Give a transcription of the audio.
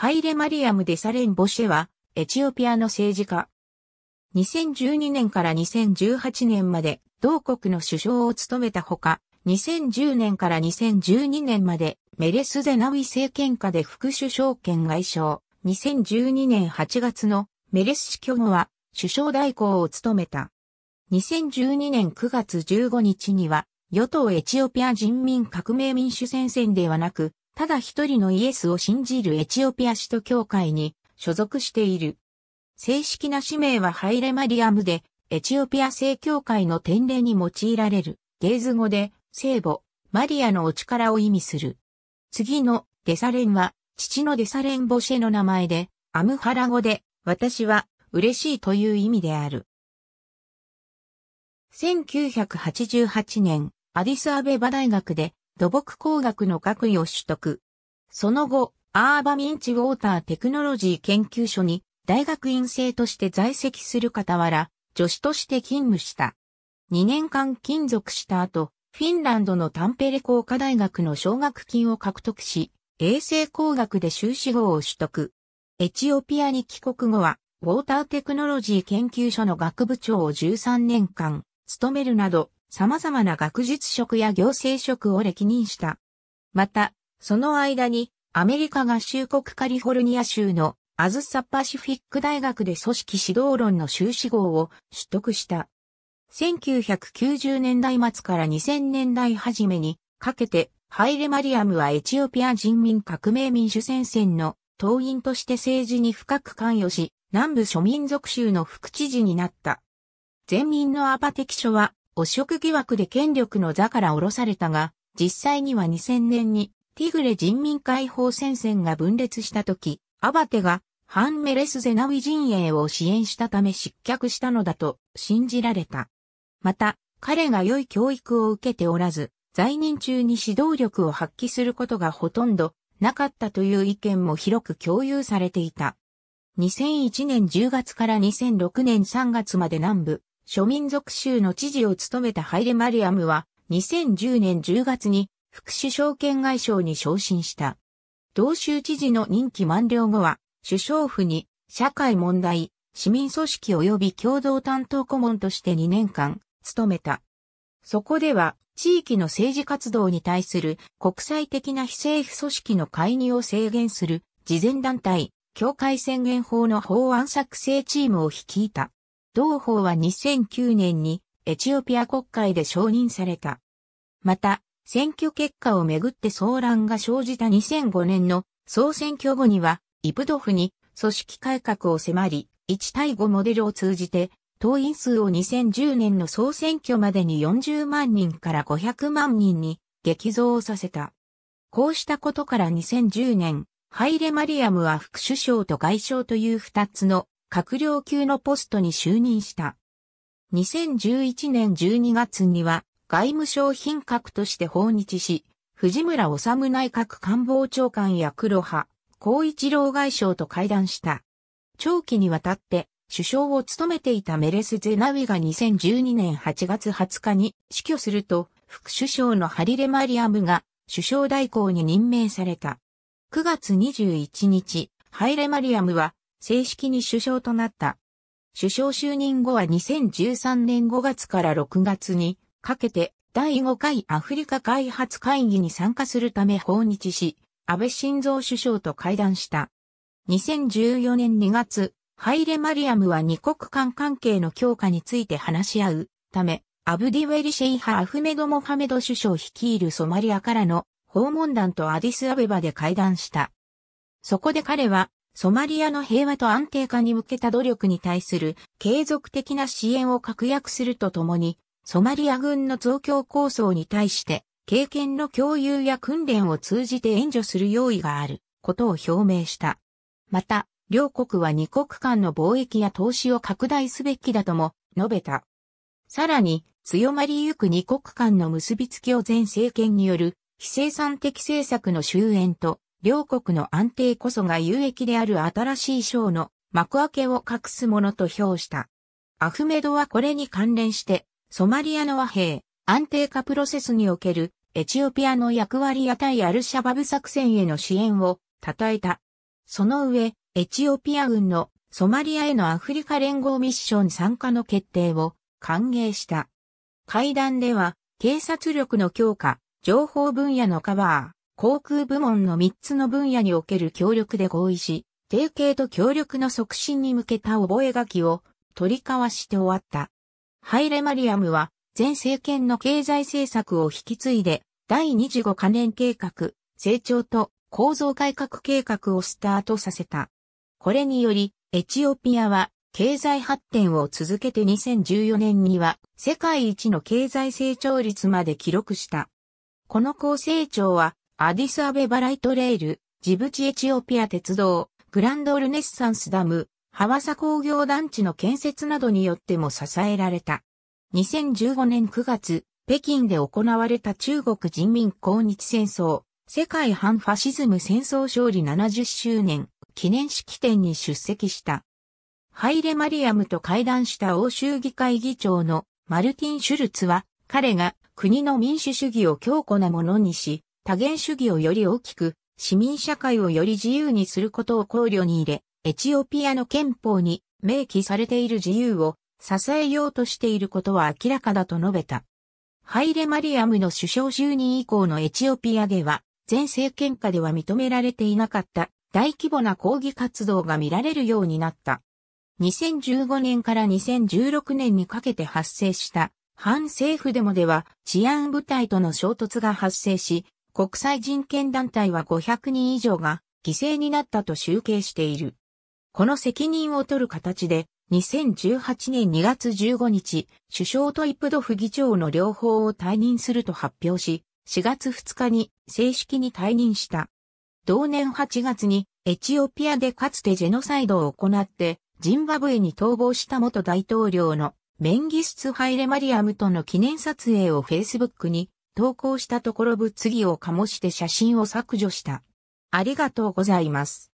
ハイレ・マリアム・デサレン・ボシェは、エチオピアの政治家。2012年から2018年まで、同国の首相を務めたほか、2010年から2012年まで、メレス・ゼナウィ政権下で副首相兼外相。2012年8月のメレス死去後は、首相代行を務めた。2012年9月15日には、与党エチオピア人民革命民主戦線ではなく、ただ一人のイエスを信じるエチオピア使徒教会に所属している。正式な使命はハイレマリアムで、エチオピア正教会の典礼に用いられる、ゲーズ語で、聖母、マリアのお力を意味する。次のデサレンは、父のデサレンボシェの名前で、アムハラ語で、私は嬉しいという意味である。1988年、アディスアベバ大学で土木工学の学位を取得。その後、アーバミンチウォーターテクノロジー研究所に大学院生として在籍する傍ら、助手として勤務した。2年間勤続した後、フィンランドのタンペレ工科大学の奨学金を獲得し、衛生工学で修士号を取得。エチオピアに帰国後は、ウォーターテクノロジー研究所の学部長を13年間、務めるなど、様々な学術職や行政職を歴任した。また、その間にアメリカ合衆国カリフォルニア州のアズサパシフィック大学で組織指導論の修士号を取得した。1990年代末から2000年代初めにかけてハイレマリアムはエチオピア人民革命民主戦線の党員として政治に深く関与し、南部諸民族州の副知事になった。全民のアパテキ書は汚職疑惑で権力の座から降ろされたが、実際には2000年にティグレ人民解放戦線が分裂した時、アバテがハンメレス・ゼナウィ陣営を支援したため失脚したのだと信じられた。また、彼が良い教育を受けておらず、在任中に指導力を発揮することがほとんどなかったという意見も広く共有されていた。2001年10月から2006年3月まで南部、諸民族州の知事を務めたハイレ・マリアムは、2010年10月に副首相兼外相に昇進した。同州知事の任期満了後は、首相府に社会問題、市民組織及び共同担当顧問として2年間務めた。そこでは、地域の政治活動に対する国際的な非政府組織の介入を制限する慈善団体、境界宣言法の法案作成チームを率いた。同法は2009年にエチオピア国会で承認された。また、選挙結果をめぐって騒乱が生じた2005年の総選挙後には、イプドフに組織改革を迫り、1対5モデルを通じて、党員数を2010年の総選挙までに40万人から500万人に激増させた。こうしたことから2010年、ハイレ・マリアムは副首相と外相という二つの閣僚級のポストに就任した。2011年12月には外務省品格として訪日し、藤村治内閣官房長官や黒羽、高一郎外相と会談した。長期にわたって首相を務めていたメレス・ゼナウィが2012年8月20日に死去すると、副首相のハリレ・マリアムが首相代行に任命された。9月21日、ハイレ・マリアムは正式に首相となった。首相就任後は2013年5月から6月にかけて第5回アフリカ開発会議に参加するため訪日し、安倍晋三首相と会談した。2014年2月、ハイレ・マリアムは二国間関係の強化について話し合うため、アブディウェリシェイハ・アフメド・モハメド首相率いるソマリアからの訪問団とアディスアベバで会談した。そこで彼はソマリアの平和と安定化に向けた努力に対する継続的な支援を確約するとともに、ソマリア軍の増強構想に対して経験の共有や訓練を通じて援助する用意があることを表明した。また、両国は二国間の貿易や投資を拡大すべきだとも述べた。さらに、強まりゆく二国間の結びつきを前政権による非生産的政策の終焉と両国の安定こそが有益である新しい章の幕開けを隠すものと評した。アフメドはこれに関連して、ソマリアの和平、安定化プロセスにおけるエチオピアの役割や対アルシャバブ作戦への支援を称えた。その上、エチオピア軍のソマリアへのアフリカ連合ミッション参加の決定を歓迎した。会談では、警察力の強化、情報分野のカバー、航空部門の3つの分野における協力で合意し、提携と協力の促進に向けた覚書を取り交わして終わった。ハイレマリアムは前政権の経済政策を引き継いで第25カ年計画、成長と構造改革計画をスタートさせた。これにより、エチオピアは経済発展を続けて2014年には世界一の経済成長率まで記録した。この高成長はアディスアベバライトレール、ジブチエチオピア鉄道、グランドルネッサンスダム、ハワサ工業団地の建設などによっても支えられた。2015年9月、北京で行われた中国人民抗日戦争、世界反ファシズム戦争勝利70周年記念式典に出席した。ハイレ・マリアムと会談した欧州議会議長のマルティン・シュルツは、彼が国の民主主義を強固なものにし、多元主義をより大きく、市民社会をより自由にすることを考慮に入れ、エチオピアの憲法に明記されている自由を支えようとしていることは明らかだと述べた。ハイレ・マリアムの首相就任以降のエチオピアでは、前政権下では認められていなかった大規模な抗議活動が見られるようになった。2015年から2016年にかけて発生した反政府デモでは治安部隊との衝突が発生し、国際人権団体は500人以上が犠牲になったと集計している。この責任を取る形で、2018年2月15日、首相とイプドフ議長の両方を退任すると発表し、4月2日に正式に退任した。同年8月にエチオピアでかつてジェノサイドを行ってジンバブエに逃亡した元大統領のメンギスツ・ハイレマリアムとの記念撮影を Facebook に投稿したところ物議を醸して写真を削除した。ありがとうございます。